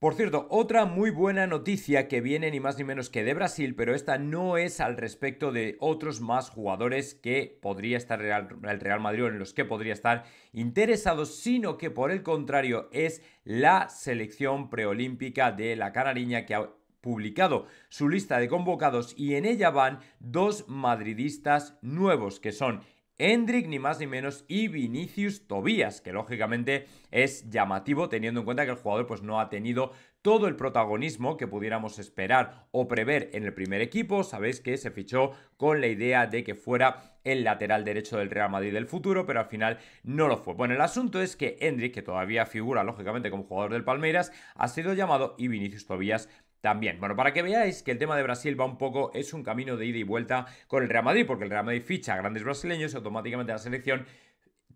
Por cierto, otra muy buena noticia que viene ni más ni menos que de Brasil, pero esta no es al respecto de otros más jugadores que podría estar el Real Madrid o en los que podría estar interesado, sino que por el contrario es la selección preolímpica de la Canariña que ha publicado su lista de convocados y en ella van dos madridistas nuevos que son Hendrik, ni más ni menos, y Vinicius Tobías, que lógicamente es llamativo teniendo en cuenta que el jugador pues no ha tenido todo el protagonismo que pudiéramos esperar o prever en el primer equipo. Sabéis que se fichó con la idea de que fuera el lateral derecho del Real Madrid del futuro, pero al final no lo fue. Bueno, el asunto es que Hendrik, que todavía figura lógicamente como jugador del Palmeiras, ha sido llamado y Vinicius Tobías también. Bueno, para que veáis que el tema de Brasil va un poco, es un camino de ida y vuelta con el Real Madrid, porque el Real Madrid ficha a grandes brasileños, y automáticamente la selección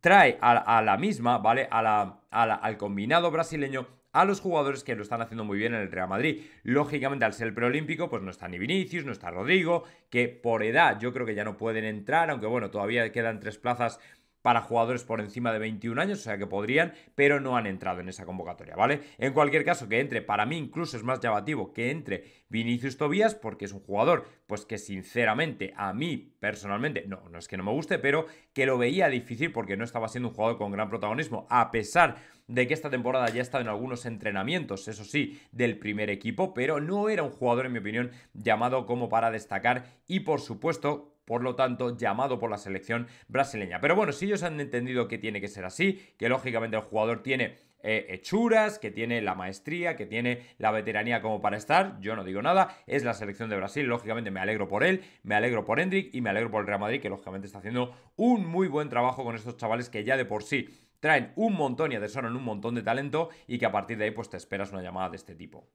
trae a, la misma, ¿vale? A la, al combinado brasileño a los jugadores que lo están haciendo muy bien en el Real Madrid. Lógicamente, al ser el preolímpico, pues no está ni Vinicius, no está Rodrigo, que por edad yo creo que ya no pueden entrar, aunque bueno, todavía quedan tres plazas para jugadores por encima de 21 años, o sea que podrían, pero no han entrado en esa convocatoria, ¿vale? En cualquier caso, que entre, para mí incluso es más llamativo que entre Vinicius Tobías, porque es un jugador, pues que sinceramente, a mí personalmente, no, no es que no me guste, pero que lo veía difícil porque no estaba siendo un jugador con gran protagonismo, a pesar de que esta temporada ya ha estado en algunos entrenamientos, eso sí, del primer equipo, pero no era un jugador, en mi opinión, llamado como para destacar y por supuesto por lo tanto llamado por la selección brasileña. Pero bueno, si ellos han entendido que tiene que ser así, que lógicamente el jugador tiene eh, hechuras, que tiene la maestría, que tiene la veteranía como para estar. Yo no digo nada, es la selección de Brasil, lógicamente me alegro por él, me alegro por Hendrik y me alegro por el Real Madrid, que lógicamente está haciendo un muy buen trabajo con estos chavales que ya de por sí traen un montón y en un montón de talento y que a partir de ahí pues te esperas una llamada de este tipo.